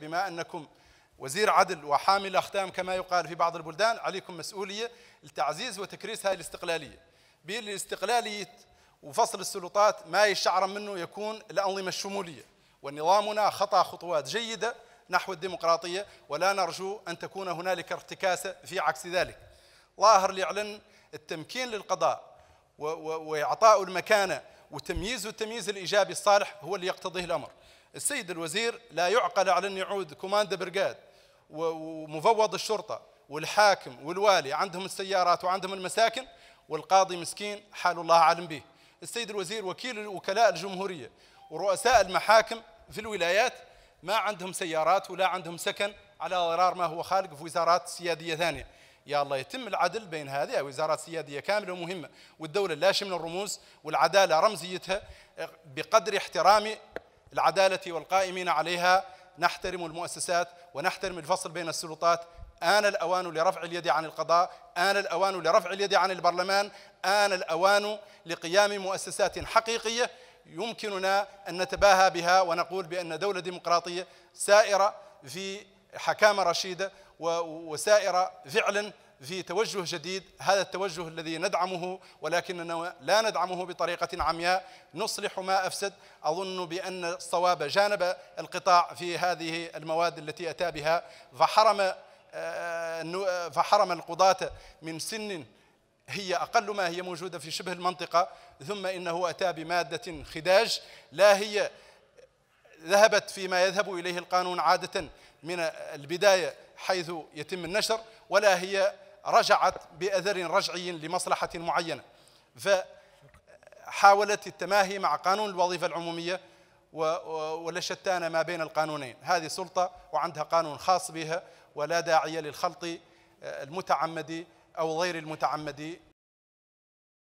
بما أنكم وزير عدل وحامل أختام كما يقال في بعض البلدان عليكم مسؤولية لتعزيز وتكريس هذه الاستقلالية بالاستقلالية وفصل السلطات ما يشعر منه يكون الأنظمة الشمولية ونظامنا خطا خطوات جيدة نحو الديمقراطية ولا نرجو أن تكون هنالك ارتكاسة في عكس ذلك ظاهر ليعلن التمكين للقضاء وإعطاء المكانة وتمييزه التمييز الإيجابي الصالح هو اللي يقتضيه الأمر السيد الوزير لا يعقل على أن يعود كوماند برقاد ومفوض الشرطة والحاكم والوالي عندهم السيارات وعندهم المساكن والقاضي مسكين حال الله عالم به السيد الوزير وكيل وكلاء الجمهورية ورؤساء المحاكم في الولايات ما عندهم سيارات ولا عندهم سكن على غرار ما هو خالق في وزارات سيادية ثانية يا الله يتم العدل بين هذه وزارات سيادية كاملة ومهمة والدولة لا شمل الرموز والعدالة رمزيتها بقدر احترامي العدالة والقائمين عليها نحترم المؤسسات ونحترم الفصل بين السلطات آن الأوان لرفع اليد عن القضاء آن الأوان لرفع اليد عن البرلمان آن الأوان لقيام مؤسسات حقيقية يمكننا أن نتباهى بها ونقول بأن دولة ديمقراطية سائرة في حكامة رشيدة وسائرة فعلا في توجه جديد هذا التوجه الذي ندعمه ولكننا لا ندعمه بطريقة عمياء نصلح ما أفسد أظن بأن الصواب جانب القطاع في هذه المواد التي أتى بها فحرم آه، فحرم القضاة من سن هي أقل ما هي موجودة في شبه المنطقة ثم إنه أتى بمادة خداج لا هي ذهبت فيما يذهب إليه القانون عادة من البداية حيث يتم النشر ولا هي رجعت بأذر رجعي لمصلحة معينة فحاولت التماهي مع قانون الوظيفة العمومية ولا شتان ما بين القانونين هذه سلطة وعندها قانون خاص بها ولا داعي للخلط آه، المتعمد أو غير المتعمد